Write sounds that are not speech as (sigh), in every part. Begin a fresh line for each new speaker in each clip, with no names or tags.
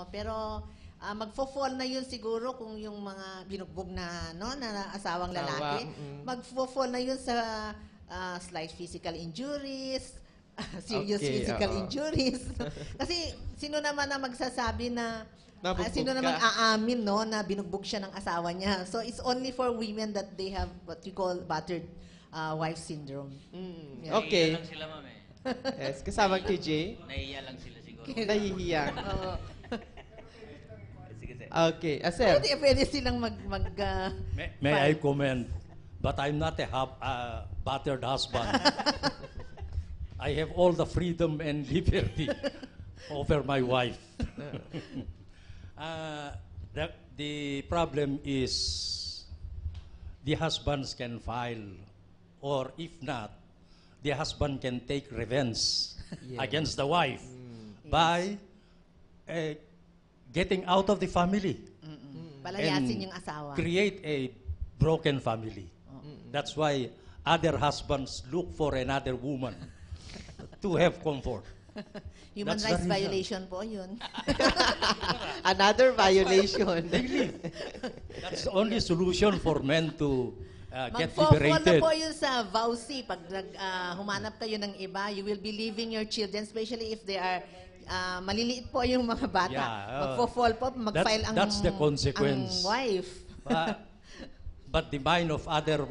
Oh, pero uh, magfo-fall na yun siguro kung yung mga binugbog na no na asawang lalaki. Awa, Magfo-fall na yun sa uh, slight physical injuries, (laughs) serious okay, physical uh, injuries. (laughs) Kasi sino naman na magsasabi na uh, sino naman aamin no na binugbog siya ng asawa niya. So it's only for women that they have what we call battered uh, wife syndrome. Mm. Yeah. Okay. Naiiya lang sila, ma'am
eh. yes, kasama kay Jay. Naiiya
lang sila siguro. Nahihiya. (laughs) Oo.
Okay,
ah, sir. Pwede, pwede
silang mag... mag uh, May, may
I comment? But I'm not a half, uh, battered husband. (laughs) I have all the freedom and (laughs) liberty over my wife. uh, (laughs) the, the problem is the husbands can file, or if not, the husband can take revenge yeah. against the wife mm. by uh, getting out of the family. Palayasin yung asawa. Create a broken family. Oh. That's why other husbands look for another woman to have comfort. (laughs)
Human That's rights violation po yun.
(laughs) Another violation. That's the only solution for men to uh, get Mag-fall na liberated. po yun
sa vowsy. Pag nag, uh, humanap kayo ng iba, you will be leaving your children, especially if they are uh, maliliit po yung mga (laughs) bata. Yeah, uh, Magfo-fall po, mag-file that, ang, that's the consequence. ang wife. but,
(laughs) but the mind of other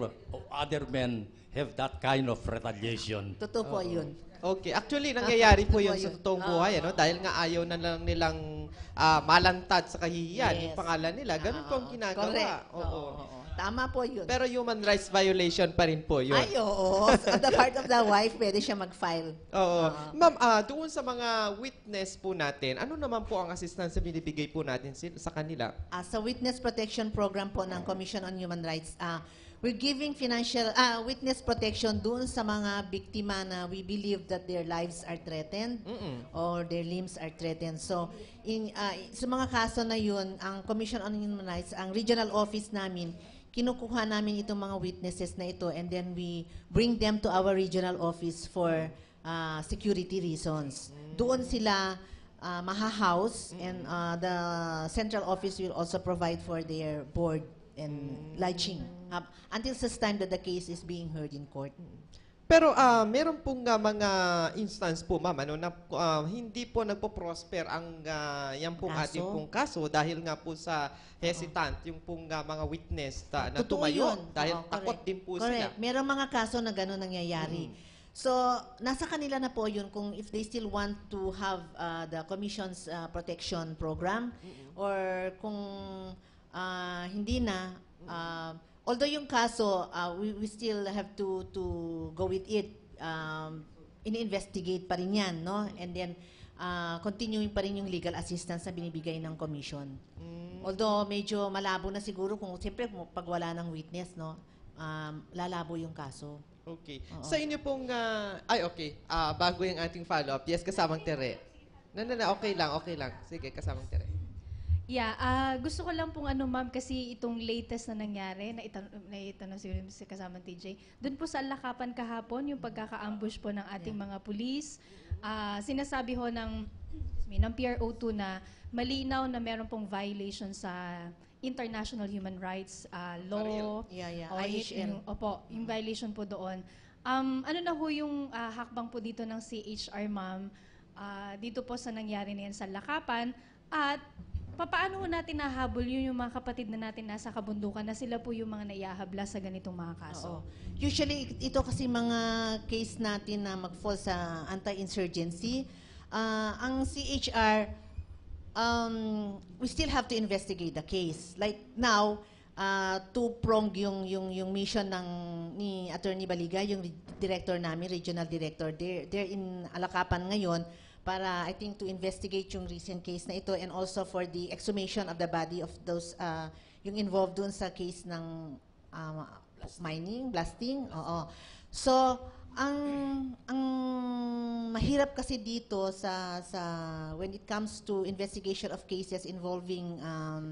other men have that kind of retaliation. Totoo
po oh.
yun. Okay, actually ah, nangyayari po 'yun sa totoong buhay ano dahil nga ayaw na lang nilang uh, malantad sa kahihiyan yes. yung pangalan nila. Ganun
po ang ginagawa. Oo. Tama po yun.
Pero human rights violation pa rin po yun. Ay,
oo. So, the part of the wife, pwede siya mag-file.
Oo. Uh, Ma'am, uh, doon sa mga witness po natin, ano naman po ang assistance na binibigay po natin sa kanila?
Uh, sa Witness Protection Program po ng Commission on Human Rights, uh, we're giving financial uh, witness protection doon sa mga biktima na we believe that their lives are threatened mm -mm. or their limbs are threatened. So, in, uh, sa mga kaso na yun, ang Commission on Human Rights, ang regional office namin, kinukuha namin itong mga witnesses na ito and then we bring them to our regional office for uh, security reasons. Doon sila uh, maha-house and uh, the central office will also provide for their board and lodging up until such time that the case is being heard in court. Pero uh, meron pong uh, mga
instance po, ma'am, ano, na uh, hindi po nagpo-prosper ang uh, yan pong kaso? ating pong kaso dahil nga po sa hesitant, uh-huh. yung pong uh, mga witness ta, na Totoo tumayo yun. dahil uh-huh, takot din po correct. sila.
Merong mga kaso na gano'n nangyayari. mm So, nasa kanila na po yun kung if they still want to have uh, the Commission's uh, Protection Program mm-hmm. or kung uh, hindi na, uh, although yung kaso, uh, we, we still have to, to go with it. Um, ini-investigate pa rin yan, no? And then, uh, continuing pa rin yung legal assistance na binibigay ng commission. Mm. Although, medyo malabo na siguro kung, siyempre, pag wala ng witness, no? Um, lalabo yung kaso. Okay. Oo. Sa inyo pong, uh, ay okay,
uh, bago yung ating follow-up, yes, kasamang tere. No, no, no, okay lang, okay lang. Sige, kasamang tere.
Yeah, uh, gusto ko lang pong ano ma'am kasi itong latest na nangyari, na itan naitanong siguro si kasama TJ, doon po sa lakapan kahapon, yung pagkaka-ambush po ng ating yeah. mga pulis, uh, sinasabi ho ng, me, ng PRO2 na malinaw na meron pong violation sa international human rights uh, law. Yeah, yeah. O, Yung, opo, yung mm. violation po doon. Um, ano na ho yung uh, hakbang po dito ng CHR, ma'am, uh, dito po sa nangyari na yan sa lakapan, at paano natin nahabol yun yung mga kapatid na natin nasa kabundukan na sila po yung mga naiahabla
sa ganitong mga kaso? Oo. Usually, ito kasi mga case natin na mag-fall sa anti-insurgency, uh, ang CHR, um, we still have to investigate the case. Like now, uh, ah, two prong yung, yung, yung mission ng, ni Attorney Baliga, yung director namin, regional director. They're, they're in Alakapan ngayon para I think to investigate yung recent case na ito and also for the exhumation of the body of those uh, yung involved dun sa case ng um, mining, blasting. Oo. So, ang ang mahirap kasi dito sa sa when it comes to investigation of cases involving um,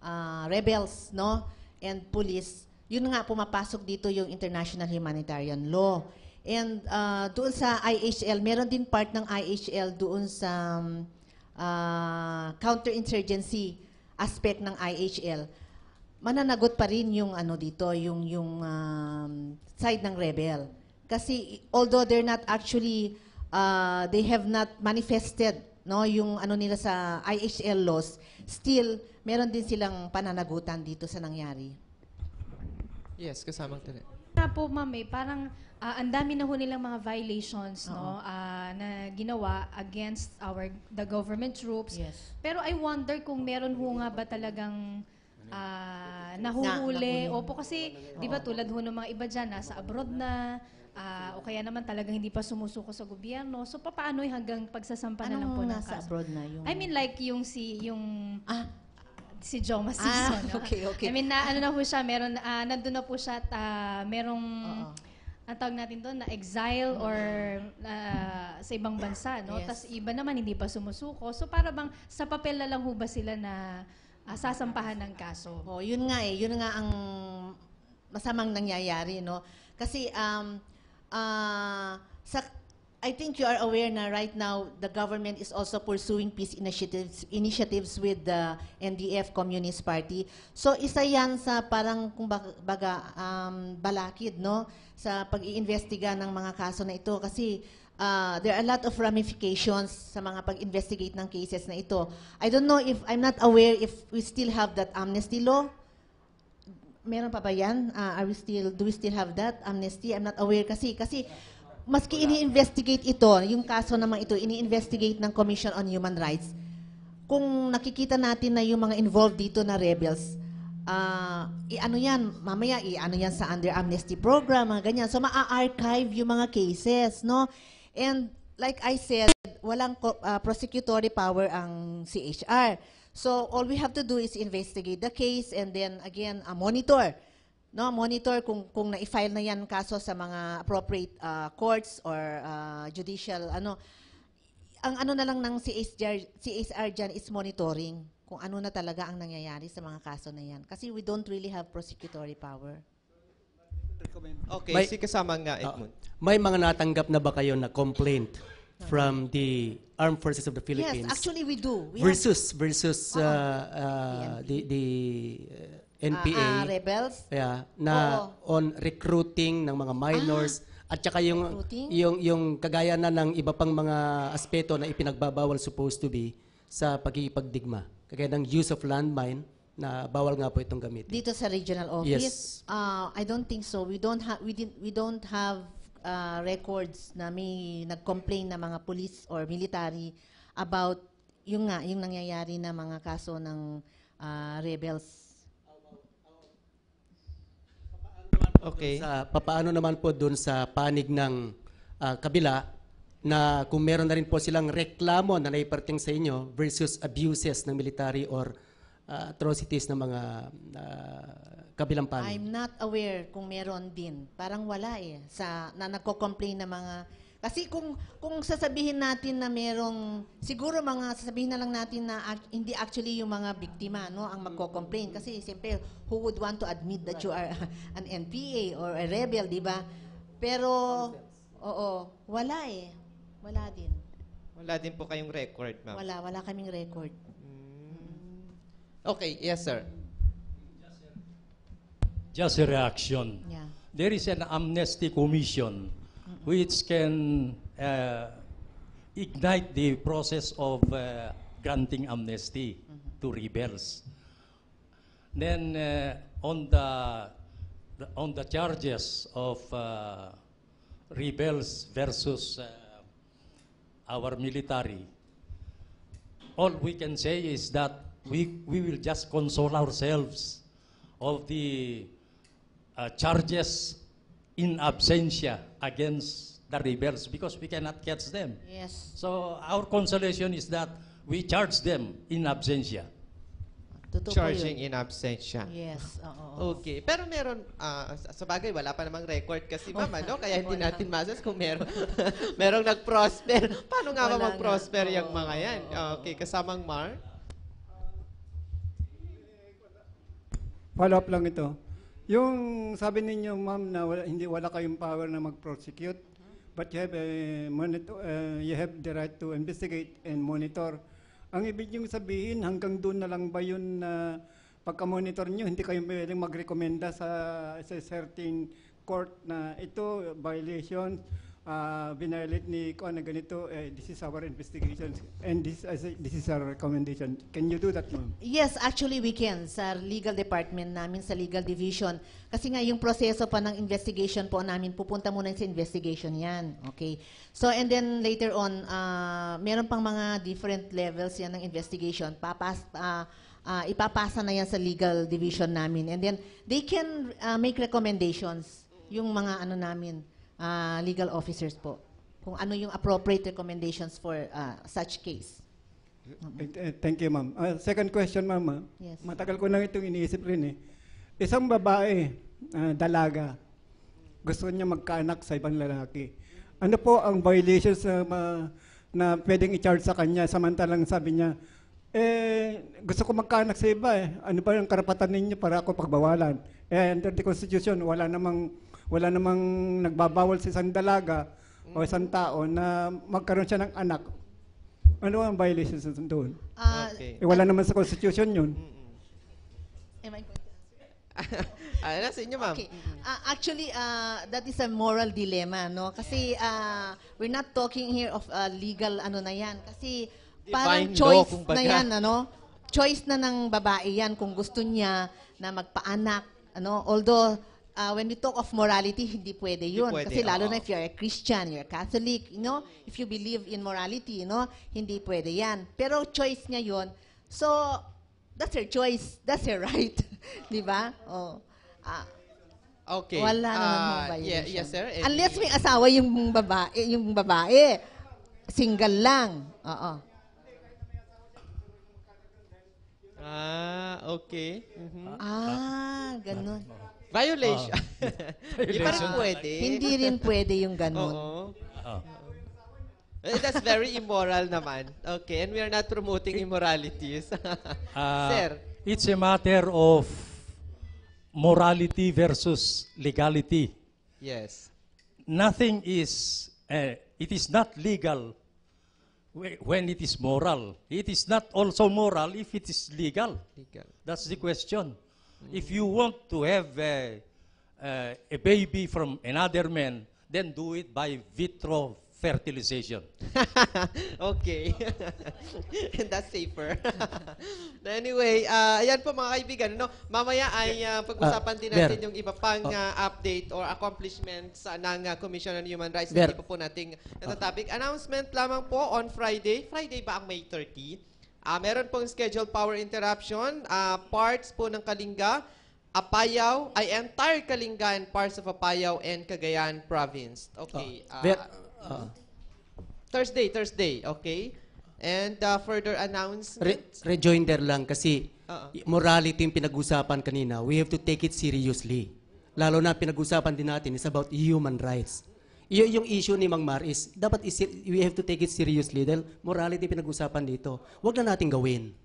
uh, rebels, no? And police, yun nga pumapasok dito yung international humanitarian law. And uh, doon sa IHL, meron din part ng IHL doon sa um, uh, counterinsurgency aspect ng IHL. Mananagot pa rin yung ano dito, yung yung um, side ng rebel. Kasi although they're not actually uh, they have not manifested no yung ano nila sa IHL laws, still meron din silang pananagutan dito sa nangyari.
Yes, kasama tali.
Na po, ma'am, eh, parang Uh, ang dami na ho nilang mga violations Oo. no uh, ah, na ginawa against our the government troops. Yes. Pero I wonder kung meron ho nga ba talagang uh, nahuhuli. Na, Opo kasi 'di ba tulad ho ng mga iba diyan nasa abroad na uh, o kaya naman talagang hindi pa sumusuko sa gobyerno. So papaano hanggang pagsasampa na lang po ng kaso? abroad na yung... I mean like yung si yung Ah, si Joma Simpson. no? (laughs) okay, okay. I mean, na, ano na po siya, meron, ah, nandun na po siya at ah, merong Oo tawag natin doon na exile or uh, sa ibang bansa, no? Yes. Tapos iba naman hindi pa sumusuko. So para bang sa papel na lang ho
sila na uh, sasampahan ng kaso? Oh, yun nga eh, yun nga ang masamang nangyayari, no? Kasi um uh, sa I think you are aware na right now the government is also pursuing peace initiatives initiatives with the NDF Communist Party. So isa yan sa parang kumbaga um, balakid no sa pag-iimbestiga ng mga kaso na ito kasi uh, there are a lot of ramifications sa mga pag-investigate ng cases na ito. I don't know if I'm not aware if we still have that amnesty law meron pa ba yan? Uh, are we still, do we still have that amnesty? I'm not aware kasi. Kasi maski ini-investigate ito, yung kaso naman ito, ini-investigate ng Commission on Human Rights, kung nakikita natin na yung mga involved dito na rebels, uh, ano yan, mamaya i-ano yan sa under amnesty program, mga ganyan. So, ma archive yung mga cases, no? And like I said, walang uh, prosecutory power ang CHR. So, all we have to do is investigate the case and then, again, uh, monitor. Monitor no monitor kung kung na-file na yan kaso sa mga appropriate uh, courts or uh, judicial ano ang ano na lang ng CSR CSR diyan is monitoring kung ano na talaga ang nangyayari sa mga kaso na yan kasi we don't really have prosecutory power Okay, may, si kasama
nga Edmund.
Uh, may mga natanggap na ba kayo na complaint from the armed forces of the Philippines? Yes, actually we do. We versus versus uh, uh, uh, the the uh, NPA. Uh, ah, uh, ah, rebels? Yeah, na Oo. on recruiting ng mga minors. Ah. At saka yung, recruiting? yung, yung kagaya na ng iba pang mga aspeto na ipinagbabawal supposed to be sa pagkikipagdigma. Kagaya ng use of landmine na bawal nga po itong gamitin.
Dito sa regional office? Yes. Uh, I don't think so. We don't have we, we don't have uh, records na may nag-complain na mga police or military about yung nga, yung nangyayari na mga kaso ng uh, rebels
Okay. Sa, papaano naman po doon sa panig ng uh, kabila na kung meron na rin po silang reklamo na naiparting sa inyo versus abuses ng military or uh, atrocities ng mga uh, kabilang panig?
I'm not aware kung meron din. Parang wala eh. Sa, na nagko-complain ng mga kasi kung, kung sasabihin natin na merong, siguro mga sasabihin na lang natin na ac hindi actually yung mga biktima no, ang magko-complain. Mm-hmm. Kasi siyempre, who would want to admit that you are (laughs) an NPA or a rebel, di ba? Pero, oo, wala eh. Wala din.
Wala din po kayong record, ma'am. Wala,
wala kaming record. Mm.
Okay, yes sir. Just a reaction. Yeah. There is an amnesty commission which can uh, ignite the process of uh, granting amnesty to rebels. Then uh, on the, the, on the charges of uh, rebels versus uh, our military, all we can say is that we, we will just console ourselves of the uh, charges in absentia against the rebels because we cannot catch them. Yes. So our consolation is that we charge them in absentia.
Totoo Charging in
absentia.
Yes, oo.
Okay. Pero meron, ah, sa bagay, wala pa namang record kasi mama, (laughs) no? Kaya hindi natin masas kung meron, (laughs) merong nag-prosper. Paano nga ba Wala nga. mag-prosper yung mga yan? Okay, kasamang Mark.
Follow up lang ito. Yung sabi ninyo, ma'am, na wala, hindi wala kayong power na mag-prosecute, but you have, a monitor, uh, you have the right to investigate and monitor. Ang ibig niyong sabihin, hanggang doon na lang ba yun na uh, pagka-monitor niyo, hindi kayo pwedeng magrekomenda sa, sa certain court na ito, violation, uh, ah, binarelate ni Kuan na ganito, eh, this is our investigation and this, as a, this is our recommendation. Can you do that, ma'am?
Yes, actually we can sa legal department namin, sa legal division. Kasi nga yung proseso pa ng investigation po namin, pupunta muna sa investigation yan. Okay. So, and then later on, uh, meron pang mga different levels yan ng investigation. Papas, uh, uh, ipapasa na yan sa legal division namin. And then, they can uh, make recommendations yung mga ano namin, uh, legal officers po kung ano yung appropriate recommendations for uh, such case.
Eh, eh, thank you, ma'am. Uh, second question, ma'am. Yes. Matagal ko lang itong iniisip rin eh. Isang babae, uh, dalaga, gusto niya magkaanak sa ibang lalaki. Ano po ang violations na, uh, na pwedeng i-charge sa kanya samantalang sabi niya, eh, gusto ko magkaanak sa iba eh. Ano ba yung karapatan ninyo para ako pagbawalan? Eh, under the Constitution, wala namang wala namang nagbabawal sa isang dalaga o isang tao na magkaroon siya ng anak. Ano ang violation sa doon? Ah, Okay. Eh, wala naman sa constitution yun.
Am I going to ano (laughs) sa inyo, ma'am? Okay. Uh, actually, uh, that is a moral dilemma, no? Kasi uh, we're not talking here of uh, legal ano na yan. Kasi parang Divine choice kumbaga. na yan, ano? Choice na ng babae yan kung gusto niya na magpaanak, ano? Although, uh, when we talk of morality, (laughs) hindi pwede yun. Hindi pwede, Kasi lalo uh-oh. na if you're a Christian, you're a Catholic, you know, if you believe in morality, you know, hindi pwede yan. Pero choice niya yun. So, that's her choice. (laughs) That's her right. (laughs) Di ba? Oh. Uh,
okay. Wala uh, naman ah, violation. Yeah, yes, sir. Eddie. Eh, Unless may
asawa yung babae, yung babae. Single lang. Oo.
Ah, okay. Mm-hmm. Ah, ganun.
Violation. Oh. (laughs) Hindi pa rin pwede. Hindi rin pwede yung ganun. Oo.
Oo.
Eh, That's very immoral naman. Okay, and we are not promoting immoralities. (laughs)
Ah, Sir, It's a matter of morality versus legality. yes. Nothing is, uh, it is not legal when it is moral. It is not also moral if it is legal. Legal. That's the question. If you want to have a, uh, a baby from another man, then do it by vitro fertilization. (laughs)
okay. (laughs) That's safer. (laughs) anyway, uh, ayan po mga kaibigan. No? Mamaya ay uh, pag-usapan ah, din natin Ber. yung iba pang oh. uh, update or accomplishment sa ng uh, Commission on Human Rights. Ber. Hindi po po nating natatopic. Announcement lamang po on Friday. Friday ba ang May 30? Uh, meron pong scheduled power interruption. Uh, parts po ng Kalinga, Apayao, ay entire Kalinga and parts of Apayao and Cagayan province. Okay. Uh, uh, Thursday, Thursday. Okay. And uh, further announcement? Re
rejoinder lang kasi uh -uh. morality yung pinag-usapan kanina. We have to take it seriously. Lalo na pinag-usapan din natin is about human rights. Iyon yung issue ni Mang Maris. Dapat is, we have to take it seriously dahil morality pinag-usapan dito. Huwag na natin gawin.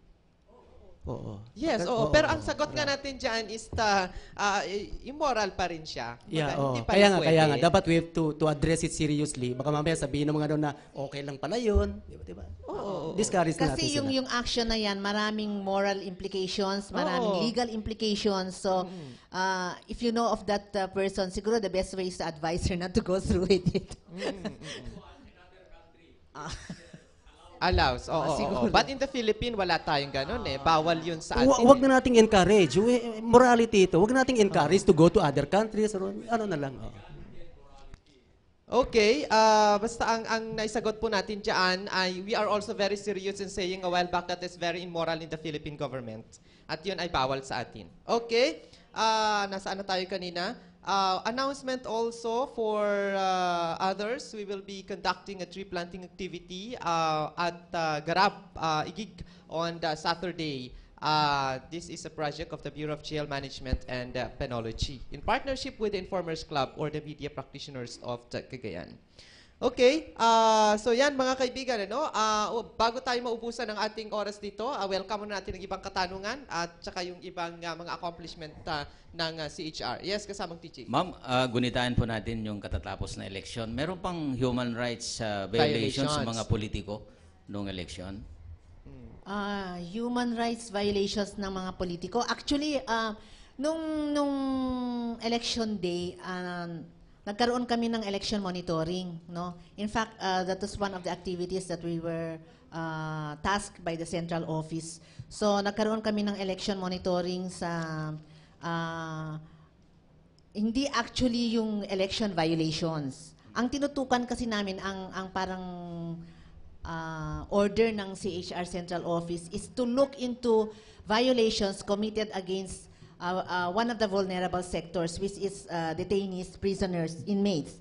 Oo. Yes, oo. oo. Pero ang
sagot nga natin dyan is ta, uh, immoral pa
rin siya. Baga, yeah, oo. Pa kaya nga, pwede. kaya nga.
Dapat we have to, to address it seriously. Baka mamaya sabihin ng mga doon na okay lang pala yun. Di ba? Diba? Oo. oo, Discourage Kasi natin yung,
sila. yung action na yan, maraming moral implications, maraming oo. legal implications. So, mm. uh, if you know of that uh, person, siguro the best way is to advise her not to go through with it. mm.
(laughs) Allows, oo. Ah, oo, oo. Siguro. But in the Philippines, wala tayong ganun eh. Bawal yun sa atin. Wa- wag
eh. na nating encourage. We- Morality ito. Wag na nating encourage to go to other countries or ano na lang. Oh.
Okay, ah, basta ang, ang naisagot po natin dyan ay we are also very serious in saying a while back that is very immoral in the Philippine government. At yun ay bawal sa atin. Okay, ah, nasaan na tayo kanina? Uh, announcement also for uh, others, we will be conducting a tree planting activity uh, at uh, Garab uh, Igig on Saturday. Uh, this is a project of the Bureau of Jail Management and Penology in partnership with the Informers Club or the media practitioners of the Cagayan. Okay, uh, so yan mga kaibigan, ano? Uh, bago tayo maubusan ng ating oras dito, uh, welcome na natin ang ibang katanungan at saka yung ibang uh, mga accomplishment uh, ng uh, CHR. Yes, kasamang TJ. Ma'am, uh, gunitaan po natin yung katatapos na eleksyon. Meron pang human rights uh, violations, sa mga politiko noong eleksyon?
Uh, human rights violations ng mga politiko. Actually, uh, nung, nung election day, um, uh, nagkaroon kami ng election monitoring. No? In fact, uh, that was one of the activities that we were uh, tasked by the central office. So nagkaroon kami ng election monitoring sa... Uh, hindi actually yung election violations. Ang tinutukan kasi namin, ang, ang parang uh, order ng CHR Central Office is to look into violations committed against uh, uh, one of the vulnerable sectors, which is uh, detainees, prisoners, inmates,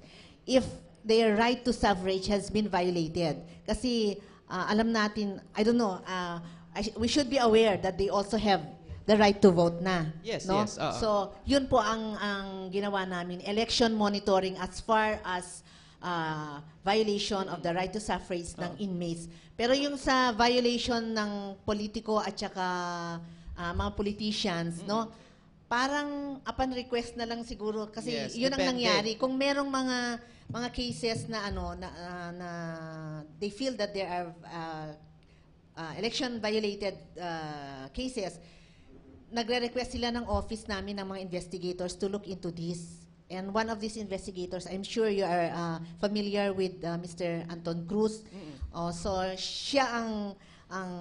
if their right to suffrage has been violated. Kasi uh, alam natin, I don't know, uh, I sh we should be aware that they also have the right to vote na. Yes, no? yes. Uh -oh. So, yun po ang, ang ginawa namin, election monitoring as far as uh, violation of the right to suffrage uh -oh. ng uh-uh. inmates. Pero yung sa violation ng politiko at saka uh, mga politicians, mm -hmm. no? Mm-hmm parang upon request na lang siguro kasi yes, yun depende. ang nangyari kung merong mga mga cases na ano na, uh, na they feel that there are uh, uh, ah, election violated uh, cases nagre-request sila ng office namin ng mga investigators to look into this and one of these investigators I'm sure you are uh, familiar with uh, Mr. Anton Cruz mm -hmm. uh, so siya ang ang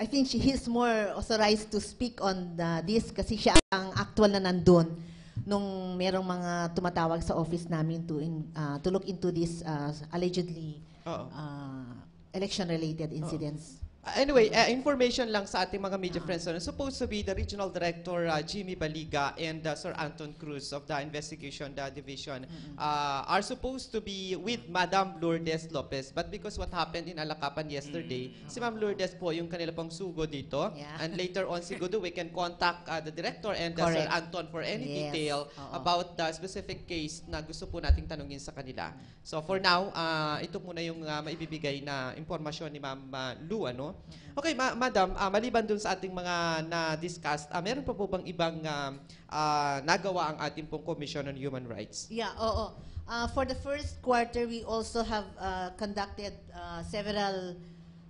I think she is more authorized to speak on the, this kasi siya ang actual na nandun nung merong mga tumatawag sa office namin to, in, uh, to look into this uh, allegedly uh, election-related incidents.
Ah, anyway, uh, information lang sa ating mga media friends. So, ano. supposed to be the regional director uh, Jimmy Baliga and uh, Sir Anton Cruz of the investigation the division uh, are supposed to be with Madam Lourdes Lopez. But because what happened in Alakapan yesterday, si Ma'am Lourdes po yung kanila pang sugo dito. Yeah. And later on siguro we can contact uh, the director and uh, Sir Anton for any Yes. detail Oo. about the specific case na gusto po nating tanungin sa kanila. So for now, uh, ito muna yung uh, maibibigay na impormasyon ni Ma'am uh, Lu ano Mm-hmm. Okay, ma- madam, uh, maliban dun sa ating mga na-discussed, uh, meron pa po bang ibang uh, uh, nagawa ang ating pong Commission on Human Rights?
Yeah, oo. Uh, for the first quarter, we also have uh, conducted uh, several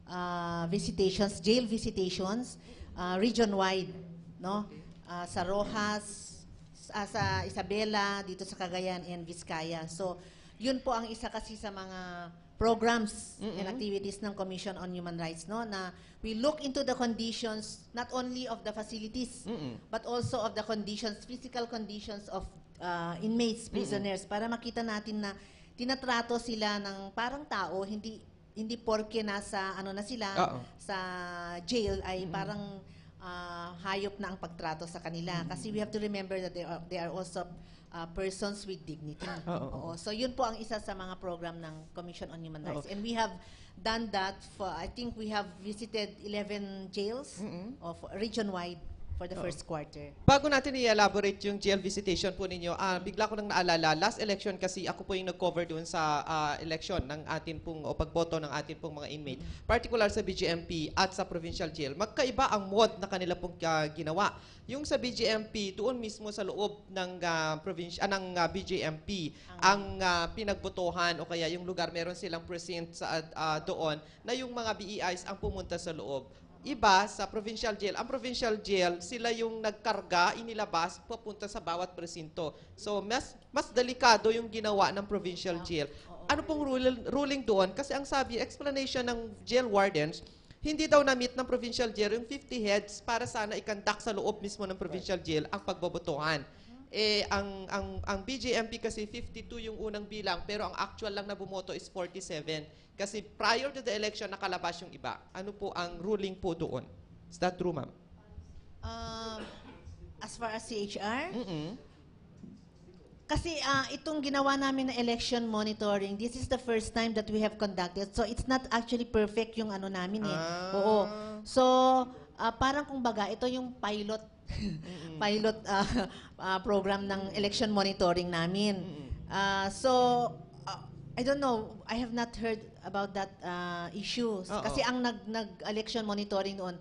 uh, visitations, jail visitations, uh, region-wide, no? Uh, sa Rojas, uh, sa Isabela, dito sa Cagayan and Vizcaya. So, yun po ang isa kasi sa mga programs mm-hmm. and activities ng Commission on Human Rights no na we look into the conditions not only of the facilities mm-hmm. but also of the conditions physical conditions of uh, inmates prisoners mm-hmm. para makita natin na tinatrato sila ng parang tao hindi hindi porke nasa ano na sila Uh-oh. sa jail ay mm-hmm. parang uh, hayop na ang pagtrato sa kanila mm-hmm. kasi we have to remember that they are, they are also uh, persons with dignity. Ah, oo. Oo. So yun po ang isa sa mga program ng Commission on Human Rights. Oo. And we have done that for, I think we have visited 11 jails mm-hmm. of region-wide for the Oo. first quarter.
Bago natin i-elaborate yung jail visitation po ninyo, ah, bigla ko nang naalala, last election kasi ako po yung nag-cover doon sa ah, election ng atin pong, o pagboto ng atin pong mga inmate, mm-hmm. particular sa BGMP at sa provincial jail. Magkaiba ang mod na kanila pong ah, ginawa. Yung sa BGMP, doon mismo sa loob ng ah, province, ah, ng ah, BGMP, ang ah, pinagbotohan o kaya yung lugar meron silang present sa ah, doon na yung mga BEIs ang pumunta sa loob iba sa provincial jail. Ang provincial jail, sila yung nagkarga, inilabas, papunta sa bawat presinto. So, mas, mas delikado yung ginawa ng provincial jail. Ano pong ruling, doon? Kasi ang sabi, explanation ng jail wardens, hindi daw na-meet ng provincial jail yung 50 heads para sana ikandak sa loob mismo ng provincial jail ang pagbobotohan. Mm-hmm. Eh, ang, ang, ang BJMP kasi 52 yung unang bilang, pero ang actual lang na bumoto is 47. Kasi prior to the election, nakalabas yung iba. Ano po ang ruling po doon? Is that true, ma'am?
Um, as far as CHR? Mm -mm. Kasi uh, itong ginawa namin na election monitoring, this is the first time that we have conducted. So it's not actually perfect yung ano namin eh. Ah. Oo. So uh, parang kumbaga, ito yung pilot (laughs) pilot uh, uh, (laughs) program ng election monitoring namin. Uh, so I don't know. I have not heard about that uh, issue. Oo. Kasi ang nag, nag-election monitoring noon,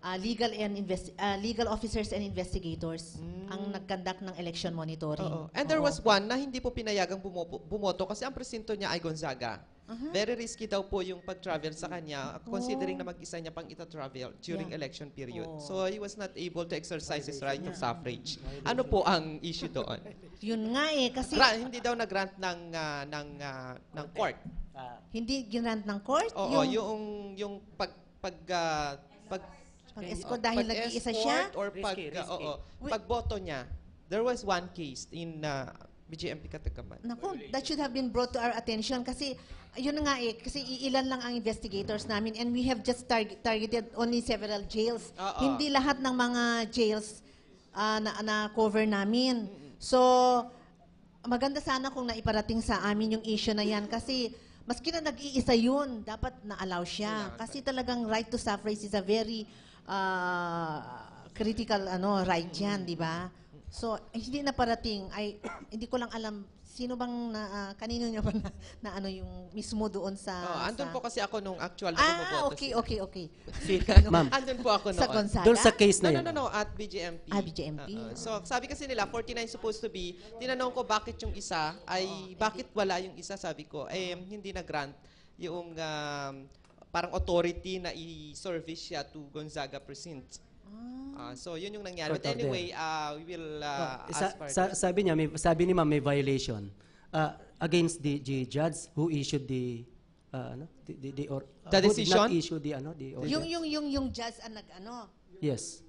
uh, legal and invest uh, legal officers and investigators hmm. ang nagkandak ng election monitoring. Oo. And there Oo.
was one na hindi po pinayagang bumoto kasi ang presinto niya ay Gonzaga. Uh-huh. Very risky daw po yung pag-travel sa mm-hmm. kanya, considering oh. na mag-isa niya pang ita-travel during Yeah. election period. Oo. Oh. So he was not able to exercise his right of suffrage. Mm-hmm. Ano po ang issue doon? (laughs) Yun nga eh, kasi Ra- hindi daw nag-grant ng, ah, ng, ah, ng court.
Ah, hindi ginrant ng court Oo, yung, yung,
yung pag, pag, ah, pag, pag-escort dahil nag-iisa siya. Or pag, Risky, risky. oo, Wait. pagboto niya. There was one case in, ah, BGMP Katagaman.
Naku, that should have been brought to our attention kasi yun nga eh, kasi ilan lang ang investigators namin and we have just tar targeted only several jails. Uh -oh. Hindi lahat ng mga jails uh, na, na cover namin. So, maganda sana kung naiparating sa amin yung issue na yan kasi maski na nag-iisa yun, dapat na-allow siya. kasi talagang right to suffrage is a very uh, critical ano right yan, mm -hmm. di ba? So, hindi na parating. Ay, (coughs) hindi ko lang alam sino bang na, uh, kanino niya ba na, na ano yung mismo doon sa... Oh, andun sa, po kasi
ako nung actual na Ah, okay, okay, okay, (laughs) okay. ano, Ma'am. Andun po ako noon. Sa Doon sa case na no, yun. No, no, no, at BGMP. Ah, BGMP. Uh-uh. Ah. So, sabi kasi nila, 49 supposed to be. Tinanong ko bakit yung isa, ay oh, bakit wala yung isa, sabi ko. Eh, hindi na-grant yung um, parang authority na i-service siya to Gonzaga Precinct. Ah. Uh, so yun yung nangyari. But anyway, uh, we will uh, oh, ask sa, sa,
sabi niya, may, sabi ni ma'am may violation uh, against the, the judge who issued the
uh, ano, the, the, the, or, uh, the decision? Who not issue
the ano, the order. Yung
yung yung yung judge ang nag ano.
Yes.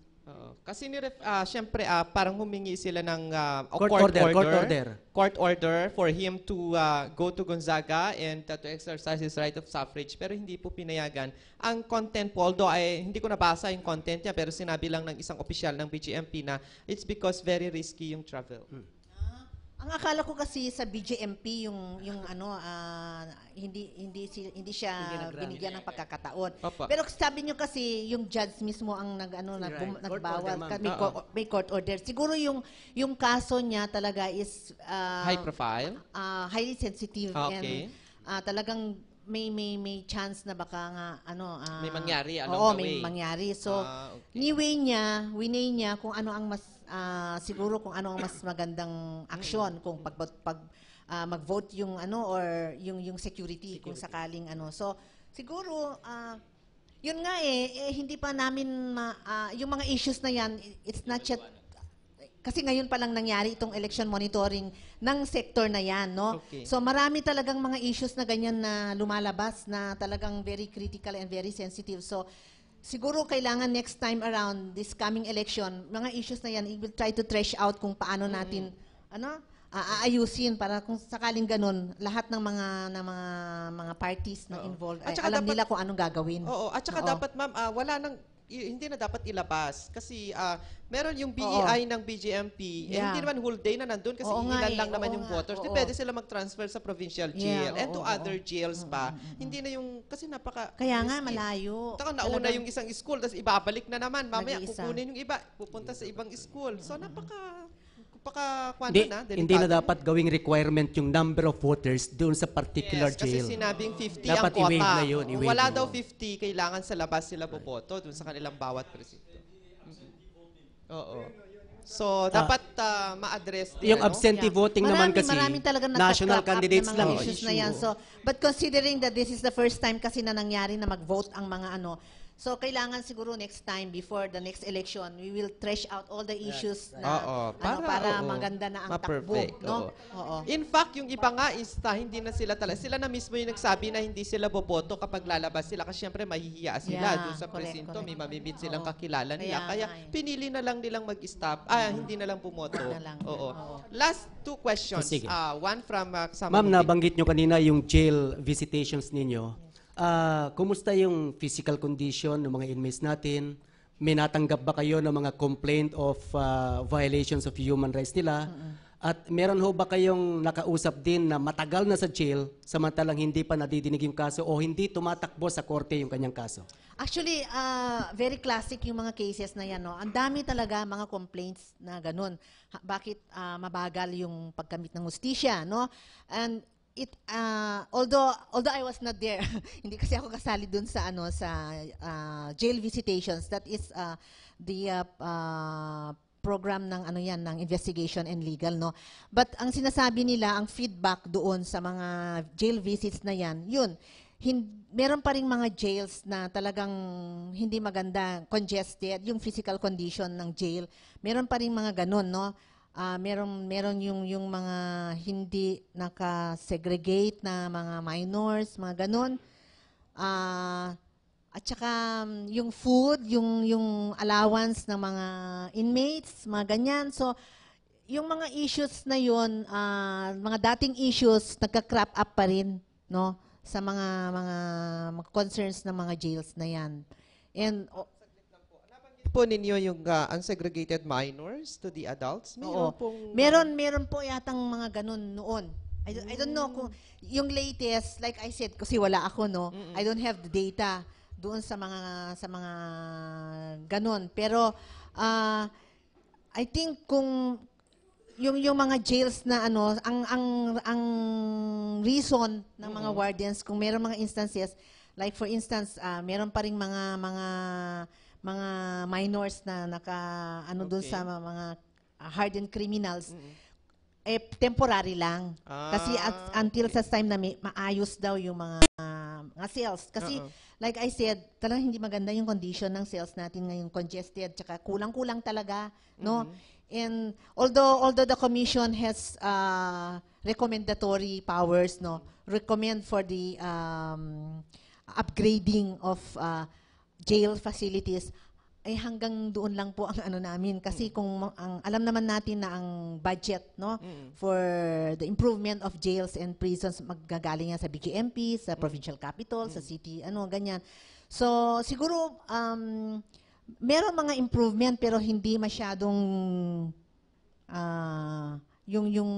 Kasi ni uh, syempre uh, parang humingi sila ng uh, court, court order, order, court order. Court order for him to uh, go to Gonzaga and uh, to exercise his right of suffrage pero hindi po pinayagan. Ang content po although ay hindi ko nabasa yung content niya pero sinabi lang ng isang opisyal ng BGMP na it's because very risky yung travel. Hmm.
Ang akala ko kasi sa BJMP yung yung ano uh, hindi hindi hindi siya hindi binigyan ng pagkakataon. Opa. Pero sabi niyo kasi yung judge mismo ang nag ano nag, right. nagbawal court order, may, co- may court order. Siguro yung yung kaso niya talaga is uh, high profile, uh, highly sensitive okay. and uh, talagang may may may chance na baka nga ano uh, may mangyari along oo, the way. may mangyari. So, ah, okay. niway niya, winay niya kung ano ang mas uh, siguro kung ano ang mas magandang aksyon kung pag, pag uh, mag-vote yung ano or yung yung security, security. kung sakaling ano. So siguro uh, yun nga eh, eh hindi pa namin ma, uh, yung mga issues na yan it's not yet kasi ngayon pa lang nangyari itong election monitoring ng sector na yan, no? Okay. So marami talagang mga issues na ganyan na lumalabas na talagang very critical and very sensitive. So Siguro kailangan next time around, this coming election, mga issues na yan, we will try to trash out kung paano natin, mm-hmm. ano, aayusin para kung sakaling ganun, lahat ng mga ng mga mga parties na involved ay alam dapat, nila kung anong gagawin. Oo, at saka oo. dapat ma'am, uh, wala nang hindi na
dapat ilabas kasi uh, meron yung BEI Oo. ng BGMP yeah. eh, hindi naman whole day na nandun kasi Oo ilan eh. lang naman Oo yung voters Oo. di pwede sila mag-transfer sa provincial jail yeah. and Oo. to other jails mm, pa Oo. Mm, mm,
hindi na yung kasi napaka kaya nga malayo taka nauna yung
isang school tapos ibabalik na naman mamaya kukunin yung iba pupunta sa ibang school so napaka Baka kwano Hindi, na, delikado. hindi na
dapat gawing requirement yung number of voters doon sa particular yes, jail. Kasi
sinabing 50 Dapat ang i-waive quota. na yun, Wala na daw 50, kailangan sa labas sila boboto doon sa kanilang bawat presinto. Oo. So, ah, dapat ah, ma-address din. Yung ano?
absentee voting naman kasi, maraming talaga national candidates ng lang. issues na eh. yan. So,
but considering that this is the first time kasi na nangyari na mag-vote ang mga ano, So, kailangan siguro next time, before the next election, we will trash out all the issues na Oo, ano, para, para oo. maganda na ang
takbo. No? In fact, yung iba nga is ta, hindi na sila talaga. Sila na mismo yung nagsabi na hindi sila boboto kapag lalabas sila kasi syempre mahihiya sila Yeah, doon sa presinto. May mamimit silang Oo. kakilala nila. Kaya Kaya, eh. pinili na lang nilang mag-stop. Ah, mm-hmm. hindi na lang pumoto. Na lang. Oo. Oo. Last two questions. Sige. Ah, one from uh, Ma'am, nabanggit
nyo kanina yung jail visitations ninyo uh, kumusta yung physical condition ng mga inmates natin? May natanggap ba kayo ng mga complaint of uh, violations of human rights nila? Uh-uh. At meron ho ba kayong nakausap din na matagal na sa jail samantalang hindi pa nadidinig yung kaso o hindi tumatakbo sa korte yung kanyang kaso?
Actually, uh, very classic yung mga cases na yan. No? Ang dami talaga mga complaints na ganun. bakit uh, mabagal yung pagkamit ng hustisya? No? And it uh, although although I was not there, (laughs) hindi kasi ako kasali dun sa ano sa uh, jail visitations. That is uh, the uh, uh, program ng ano yan ng investigation and legal no. But ang sinasabi nila ang feedback doon sa mga jail visits na yan, yun hin, meron pa rin mga jails na talagang hindi maganda, congested, yung physical condition ng jail. Meron pa rin mga ganun, no? uh, ah, meron meron yung yung mga hindi naka-segregate na mga minors, mga ganun. Uh, at saka um, yung food, yung yung allowance ng mga inmates, mga ganyan. So yung mga issues na yon, uh, ah, mga dating issues nagka-crop up pa rin, no? sa mga, mga concerns ng mga jails na 'yan. And
po ninyo yung uh, unsegregated minors to the adults? Meron Oo. pong...
Ah, meron, meron po yatang mga ganun noon. I don't, I don't know hmm. kung yung latest like I said kasi wala ako no. Mm-mm. I don't have the data doon sa mga sa mga ganun pero uh, I think kung yung yung mga jails na ano ang ang ang reason ng mga Mm-mm. wardens kung meron mga instances like for instance uh, meron pa ring mga mga mga minors na naka ano okay. doon sa mga hardened criminals. Mm-hmm eh, temporary lang. Ah. Kasi at, until sa time na may, maayos daw yung mga, mga cells Kasi, Uh-oh. like I said, talagang hindi maganda yung condition ng cells natin ngayon, congested, tsaka kulang-kulang talaga, no? Mm-hmm. And although although the commission has uh, recommendatory powers, no, recommend for the um, upgrading of uh, jail facilities, ay eh, hanggang doon lang po ang ano namin kasi mm. kung ang alam naman natin na ang budget no mm. for the improvement of jails and prisons maggagaling yan sa BGMP, sa mm. provincial capital, mm. sa city, ano ganyan. So siguro um meron mga improvement pero hindi masyadong uh, yung yung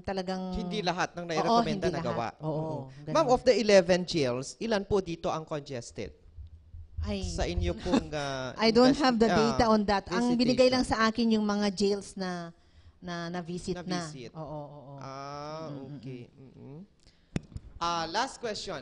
talagang hindi lahat ng nai-recommend nairekomenda nagawa. Oo, mm. Ma'am, of the 11
jails, ilan po dito ang congested? Ay, sa inyo kung... Uh, (laughs) I don't have the data on that. Ang binigay lang
sa akin yung mga jails na na na-visit na. visit
na na Oo, oo, oo. Ah, okay. Mm-hmm. Uh, last question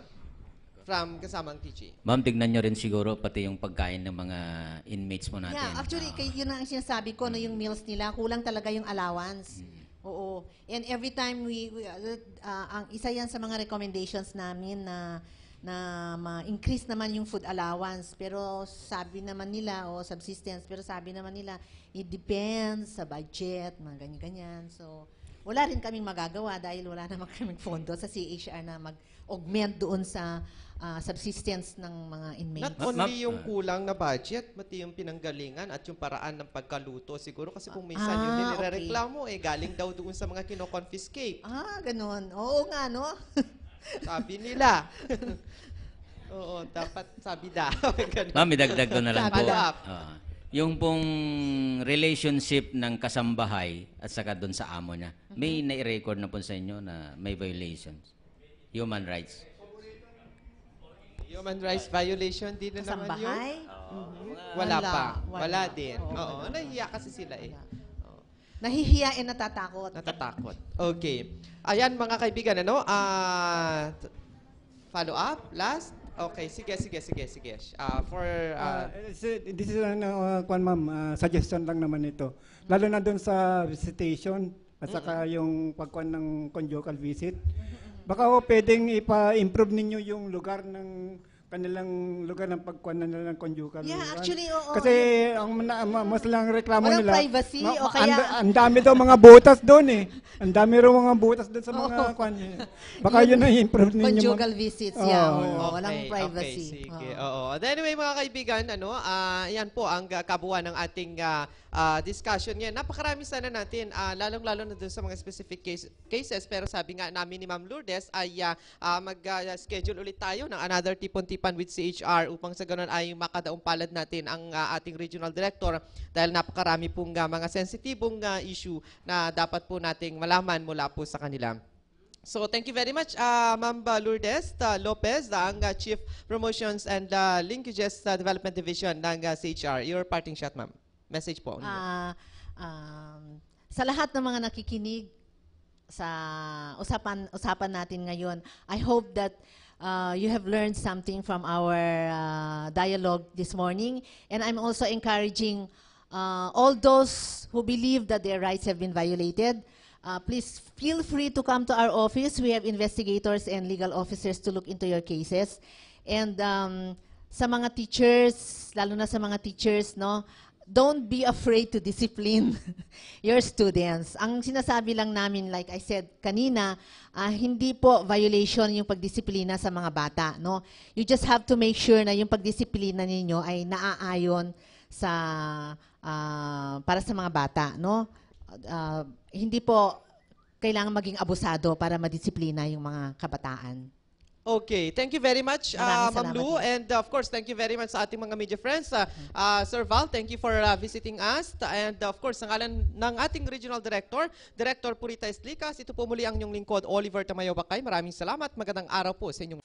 from kasamang teacher.
Ma'am, tignan nyo rin siguro pati yung pagkain ng mga inmates mo natin. Yeah,
actually, uh, kay, yun ang sinasabi ko, mm-hmm. no, yung meals nila, kulang talaga yung allowance. Mm-hmm. Oo. And every time we, we uh, uh, ang isa yan sa mga recommendations namin na uh, na ma-increase naman yung food allowance. Pero sabi naman nila, o subsistence, pero sabi naman nila, it depends sa budget, mga ganyan-ganyan. So, wala rin kaming magagawa dahil wala (laughs) naman kaming pondo sa CHR na mag-augment doon sa uh, subsistence ng mga inmates.
Not only yung uh, kulang na budget, pati yung pinanggalingan at yung paraan ng pagkaluto siguro kasi kung minsan ah, yung nilireklamo okay. eh galing daw doon sa mga kinoconfiscate.
Ah, ganun. Oo nga no. (laughs)
Sabi nila. (laughs) Oo, dapat sabi da. (laughs) Ma'am, idagdag ko na lang po. Uh, yung pong relationship ng kasambahay at saka doon sa amo niya, may mm-hmm. na record na po sa inyo na may violations. Human rights. Human rights violation din na naman yun. Kasambahay? Oo. Mm-hmm. Wala, Wala pa. Wala, Wala din. Oo, nahiya kasi sila eh. Nahihiya at natatakot. Natatakot. Okay. Ayan mga kaibigan, ano? Uh, follow up? Last? Okay, sige, sige, sige, sige. Uh, for... Uh, uh,
this is, an, uh, kwan, ma'am, uh, suggestion lang naman ito. Lalo na doon sa recitation, at saka yung pagkuan ng conjugal visit. Baka o oh, pwedeng ipa-improve ninyo yung lugar ng kanilang lugar ng pagkuhan na nilang conjugal. Yeah, ano? actually, oo. Kasi ang na, ma, mas lang reklamo Walang nila. privacy ma, o kaya... Ang, dami daw mga butas doon eh. Ang dami raw mga butas doon sa mga oh. kuhan niya. Eh. Baka yun ang improve ninyo. Conjugal visits, oh, yeah. Oo, okay, walang privacy.
Okay, sige. Oo. Oh. Anyway, mga kaibigan, ano, uh, ah, yan po ang kabuuan ng ating uh, uh, discussion ngayon. Napakarami sana natin, uh, lalong-lalo na doon sa mga specific case, cases. Pero sabi nga namin ni Ma'am Lourdes ay uh, mag-schedule ulit tayo ng another tipon-tipon pag-uusapan with CHR upang sa ganun ay makadaumpalad natin ang uh, ating regional director dahil napakarami pong uh, mga sensitibong uh, issue na dapat po nating malaman mula po sa kanila. So thank you very much, uh, Ma'am Lourdes uh, Lopez, ang uh, Chief Promotions and uh, Linkages uh, Development Division ng uh, CHR. Your parting shot, Ma'am. Message po. Uh,
um, sa lahat ng mga nakikinig sa usapan usapan natin ngayon, I hope that uh, you have learned something from our uh, dialogue this morning. And I'm also encouraging uh, all those who believe that their rights have been violated, uh, please feel free to come to our office. We have investigators and legal officers to look into your cases. And um, sa mga teachers, lalo na sa mga teachers, no, don't be afraid to discipline (laughs) your students. Ang sinasabi lang namin, like I said kanina, uh, hindi po violation yung pagdisiplina sa mga bata. No? You just have to make sure na yung pagdisiplina ninyo ay naaayon sa uh, para sa mga bata. No? Uh, hindi po kailangan maging abusado para madisiplina yung mga kabataan.
Okay, thank you very much, uh, Ma'am Lou. And of course, thank you very much sa ating mga media friends. Uh, uh, Sir Val, thank you for uh, visiting us. And of course, sa ngalan ng ating regional director, Director Purita Eslicas, ito po muli ang inyong lingkod, Oliver Tamayo Bakay. Maraming salamat. Magandang araw po sa inyong...